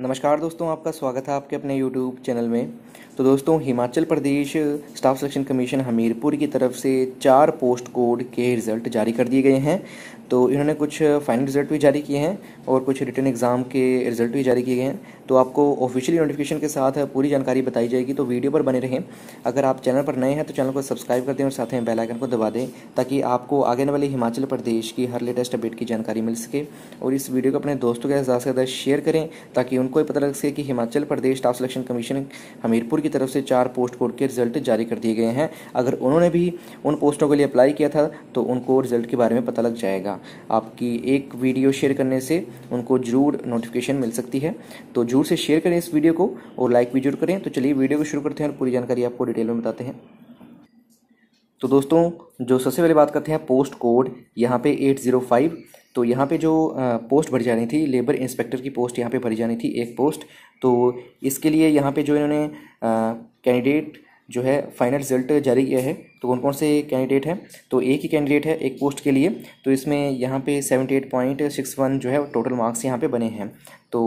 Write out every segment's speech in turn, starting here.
नमस्कार दोस्तों आपका स्वागत है आपके अपने यूट्यूब चैनल में तो दोस्तों Himachal Pradesh staff selection commission Hamirpur की तरफ से चार पोस्ट कोड के रिज़ल्ट जारी कर दिए गए हैं तो इन्होंने कुछ फाइनल रिज़ल्ट भी जारी किए हैं और कुछ रिटर्न एग्ज़ाम के रिज़ल्ट भी जारी किए गए हैं तो आपको ऑफिशियली नोटिफिकेशन के साथ पूरी जानकारी बताई जाएगी तो वीडियो पर बने रहें अगर आप चैनल पर नए हैं तो चैनल को सब्सक्राइब कर दें और साथ में बेलाइकन को दबा दें ताकि आपको आगे आने वाले हिमाचल प्रदेश की हर लेटेस्ट अपडेट की जानकारी मिल सके और इस वीडियो को अपने दोस्तों के साथ ज़्यादा शेयर करें ताकि उन हमको पता लग सके कि Himachal Pradesh staff selection commission Hamirpur की तरफ से चार पोस्ट कोड के रिजल्ट जारी कर दिए गए हैं अगर उन्होंने भी उन पोस्टों के लिए अप्लाई किया था तो उनको रिजल्ट के बारे में पता लग जाएगा आपकी एक वीडियो शेयर करने से उनको जरूर नोटिफिकेशन मिल सकती है तो जरूर से शेयर करें इस वीडियो को और लाइक भी जरूर करें तो चलिए वीडियो को शुरू करते हैं और पूरी जानकारी आपको डिटेल में बताते हैं तो दोस्तों जो सबसे पहले बात करते हैं पोस्ट कोड यहाँ पे 805 तो यहाँ पे जो पोस्ट भरी जानी थी लेबर इंस्पेक्टर की पोस्ट यहाँ पे भरी जानी थी एक पोस्ट तो इसके लिए यहाँ पे जो इन्होंने कैंडिडेट जो है फाइनल रिजल्ट जारी किया है तो कौन कौन से कैंडिडेट हैं तो एक ही कैंडिडेट है एक पोस्ट के लिए तो इसमें यहाँ पे seventy eight point six one जो है टोटल मार्क्स यहाँ पे बने हैं तो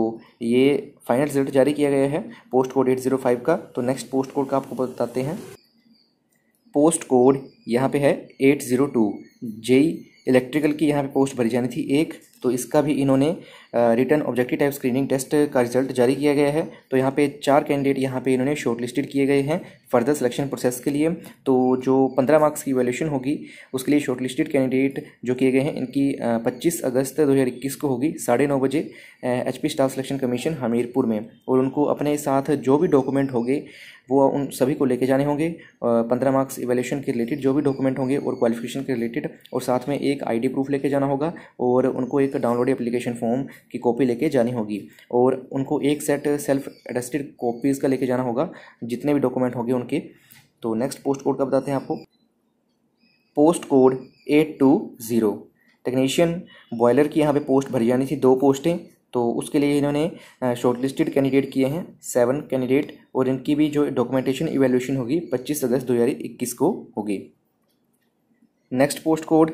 ये फाइनल रिजल्ट जारी किया गया है post code eight zero five का तो नेक्स्ट पोस्ट कोड का आपको बताते हैं पोस्ट कोड यहाँ पे है eight zero two JE electrical की यहाँ पे पोस्ट भरी जानी थी एक तो इसका भी इन्होंने written objective type screening test का रिजल्ट जारी किया गया है तो यहाँ पे चार कैंडिडेट यहाँ पे इन्होंने शॉर्ट लिस्टेड किए गए हैं फर्दर सिलेक्शन प्रोसेस के लिए तो जो पंद्रह मार्क्स की वैल्यूशन होगी उसके लिए शॉर्ट लिस्टेड कैंडिडेट जो किए गए हैं इनकी पच्चीस अगस्त दो हज़ार इक्कीस को होगी साढ़े नौ बजे H P staff selection commission Hamirpur में और उनको अपने साथ जो भी डॉक्यूमेंट होंगे वो उन सभी को लेके जाने होंगे पंद्रह मार्क्स इवेल्यूशन के रिलेटेड जो भी डॉक्यूमेंट होंगे और क्वालिफिकेशन के रिलेटेड और साथ में एक आईडी प्रूफ लेके जाना होगा और उनको एक डाउनलोड एप्लीकेशन फॉर्म की कॉपी लेके जानी होगी और उनको एक सेट सेल्फ एडस्टेड कॉपीज़ का लेके जाना होगा जितने भी डॉक्यूमेंट होंगे उनके तो नेक्स्ट पोस्ट कोड का बताते हैं आपको post code eight two zero technician boiler की यहाँ पे पोस्ट भरी जानी थी दो पोस्टें तो उसके लिए इन्होंने शॉर्टलिस्टेड कैंडिडेट किए हैं सेवन कैंडिडेट और इनकी भी जो डॉक्यूमेंटेशन इवेल्यूशन होगी पच्चीस अगस्त दो हज़ार इक्कीस को होगी next post code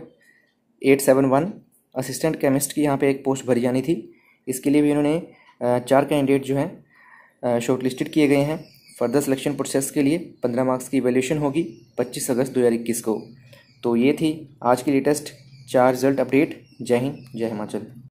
eight seven one assistant chemist की यहाँ पे एक पोस्ट भरी जानी थी इसके लिए भी इन्होंने चार कैंडिडेट जो हैं शॉर्ट लिस्टेड किए गए हैं फर्दर सिलेक्शन प्रोसेस के लिए पंद्रह मार्क्स की इवेल्यूशन होगी पच्चीस अगस्त दो हज़ार इक्कीस को तो ये थी आज की लेटेस्ट चार रिजल्ट अपडेट जय हिंद जय हिमाचल